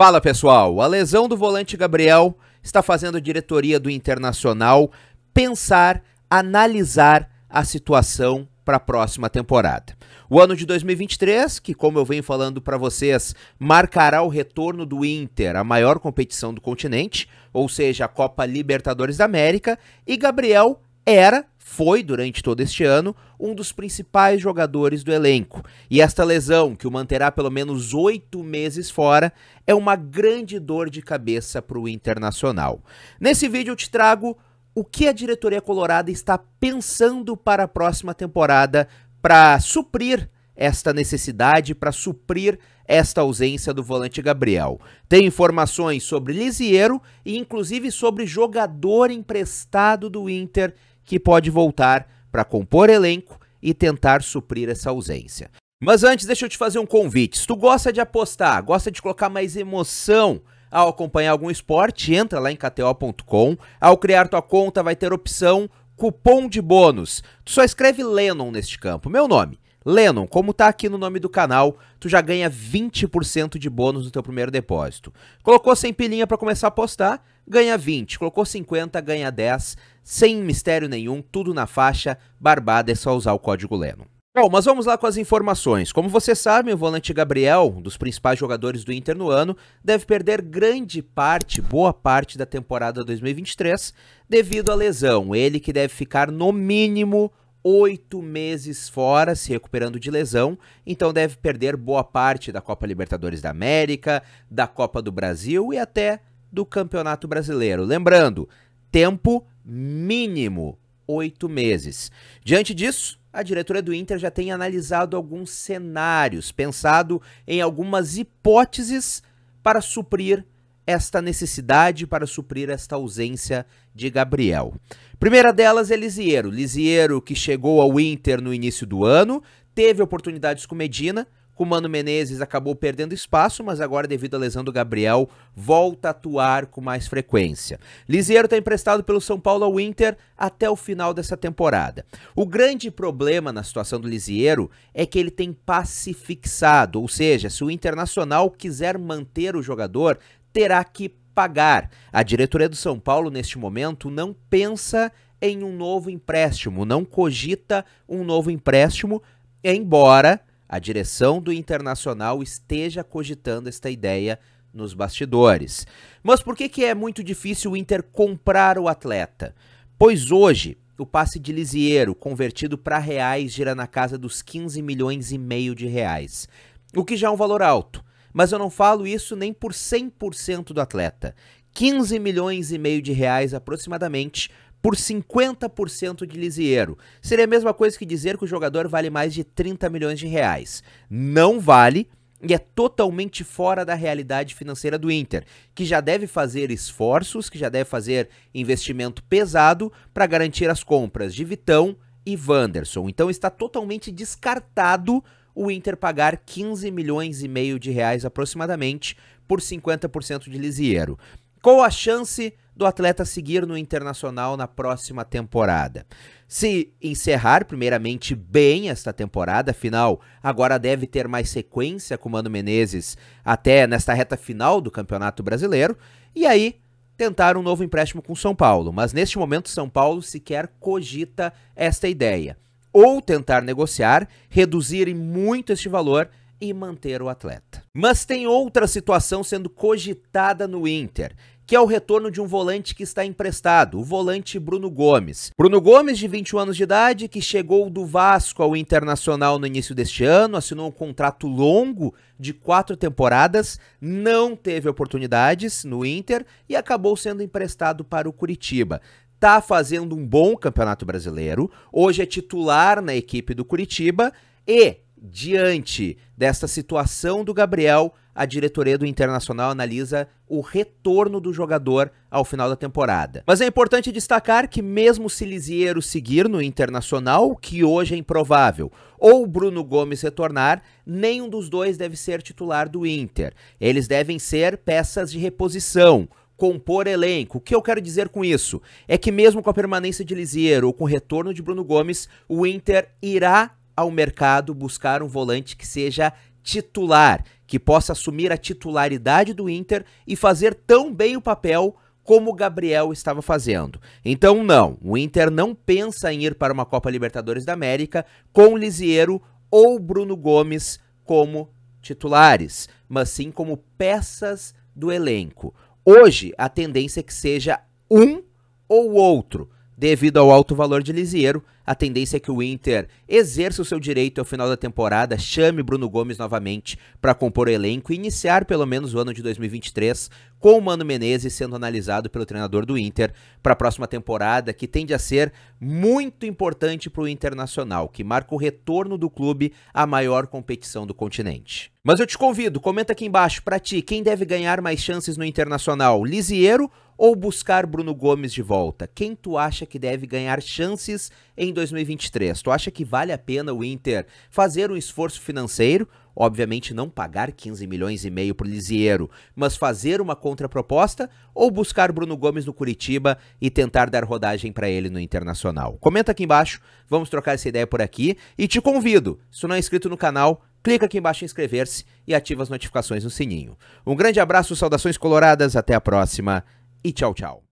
Fala pessoal, a lesão do volante Gabriel está fazendo a diretoria do Internacional pensar, analisar a situação para a próxima temporada. O ano de 2023, que como eu venho falando para vocês, marcará o retorno do Inter à maior competição do continente, ou seja, a Copa Libertadores da América, e Gabriel era, foi durante todo este ano, um dos principais jogadores do elenco. E esta lesão, que o manterá pelo menos oito meses fora, é uma grande dor de cabeça para o Internacional. Nesse vídeo eu te trago o que a diretoria colorada está pensando para a próxima temporada para suprir esta necessidade, para suprir esta ausência do volante Gabriel. Tem informações sobre Lisiero e inclusive sobre jogador emprestado do Inter que pode voltar para compor elenco e tentar suprir essa ausência. Mas antes, deixa eu te fazer um convite. Se tu gosta de apostar, gosta de colocar mais emoção ao acompanhar algum esporte, entra lá em kto.com. Ao criar tua conta, vai ter opção cupom de bônus. Tu só escreve Lennon neste campo, meu nome. Lennon, como tá aqui no nome do canal, tu já ganha 20% de bônus no teu primeiro depósito. Colocou 100 pilinha para começar a apostar, ganha 20. Colocou 50, ganha 10. Sem mistério nenhum, tudo na faixa. Barbada é só usar o código Lennon. Bom, mas vamos lá com as informações. Como vocês sabem, o volante Gabriel, um dos principais jogadores do Inter no ano, deve perder grande parte, boa parte da temporada 2023, devido à lesão. Ele que deve ficar no mínimo oito meses fora, se recuperando de lesão, então deve perder boa parte da Copa Libertadores da América, da Copa do Brasil e até do Campeonato Brasileiro. Lembrando, tempo mínimo oito meses. Diante disso, a diretoria do Inter já tem analisado alguns cenários, pensado em algumas hipóteses para suprir esta necessidade para suprir esta ausência de Gabriel. Primeira delas é Lisiero. Lisiero, que chegou ao Inter no início do ano, teve oportunidades com Medina, com Mano Menezes acabou perdendo espaço, mas agora, devido à lesão do Gabriel, volta a atuar com mais frequência. Lisieiro está emprestado pelo São Paulo ao Inter até o final dessa temporada. O grande problema na situação do Lisieiro é que ele tem passe fixado, ou seja, se o Internacional quiser manter o jogador, terá que pagar. A diretoria do São Paulo, neste momento, não pensa em um novo empréstimo, não cogita um novo empréstimo, embora a direção do Internacional esteja cogitando esta ideia nos bastidores. Mas por que, que é muito difícil o Inter comprar o atleta? Pois hoje, o passe de Lisieiro, convertido para reais, gira na casa dos 15 milhões e meio de reais, o que já é um valor alto mas eu não falo isso nem por 100% do atleta. 15 milhões e meio de reais aproximadamente por 50% de lisieiro. Seria a mesma coisa que dizer que o jogador vale mais de 30 milhões de reais. Não vale e é totalmente fora da realidade financeira do Inter, que já deve fazer esforços, que já deve fazer investimento pesado para garantir as compras de Vitão e Wanderson. Então está totalmente descartado o Inter pagar 15 milhões e meio de reais aproximadamente por 50% de Lisieiro. Qual a chance do atleta seguir no Internacional na próxima temporada? Se encerrar, primeiramente, bem esta temporada, afinal, agora deve ter mais sequência com o Mano Menezes até nesta reta final do Campeonato Brasileiro, e aí tentar um novo empréstimo com São Paulo. Mas neste momento, São Paulo sequer cogita esta ideia ou tentar negociar, reduzir muito este valor e manter o atleta. Mas tem outra situação sendo cogitada no Inter, que é o retorno de um volante que está emprestado, o volante Bruno Gomes. Bruno Gomes, de 21 anos de idade, que chegou do Vasco ao Internacional no início deste ano, assinou um contrato longo de quatro temporadas, não teve oportunidades no Inter e acabou sendo emprestado para o Curitiba tá fazendo um bom campeonato brasileiro, hoje é titular na equipe do Curitiba e, diante desta situação do Gabriel, a diretoria do Internacional analisa o retorno do jogador ao final da temporada. Mas é importante destacar que, mesmo se Lisieiro seguir no Internacional, que hoje é improvável, ou Bruno Gomes retornar, nenhum dos dois deve ser titular do Inter. Eles devem ser peças de reposição compor elenco. O que eu quero dizer com isso? É que mesmo com a permanência de Lisieiro ou com o retorno de Bruno Gomes, o Inter irá ao mercado buscar um volante que seja titular, que possa assumir a titularidade do Inter e fazer tão bem o papel como o Gabriel estava fazendo. Então não, o Inter não pensa em ir para uma Copa Libertadores da América com Lisieiro ou Bruno Gomes como titulares, mas sim como peças do elenco. Hoje, a tendência é que seja um ou outro, devido ao alto valor de lisieiro a tendência é que o Inter exerça o seu direito ao final da temporada, chame Bruno Gomes novamente para compor o elenco e iniciar pelo menos o ano de 2023 com o Mano Menezes sendo analisado pelo treinador do Inter para a próxima temporada, que tende a ser muito importante para o Internacional, que marca o retorno do clube à maior competição do continente. Mas eu te convido, comenta aqui embaixo para ti quem deve ganhar mais chances no Internacional, Lisiero ou buscar Bruno Gomes de volta? Quem tu acha que deve ganhar chances em 2023, tu acha que vale a pena o Inter fazer um esforço financeiro? Obviamente não pagar 15 milhões e meio pro Lisieiro, mas fazer uma contraproposta ou buscar Bruno Gomes no Curitiba e tentar dar rodagem para ele no Internacional. Comenta aqui embaixo, vamos trocar essa ideia por aqui e te convido, se não é inscrito no canal, clica aqui embaixo em inscrever-se e ativa as notificações no sininho. Um grande abraço, saudações coloradas, até a próxima e tchau, tchau.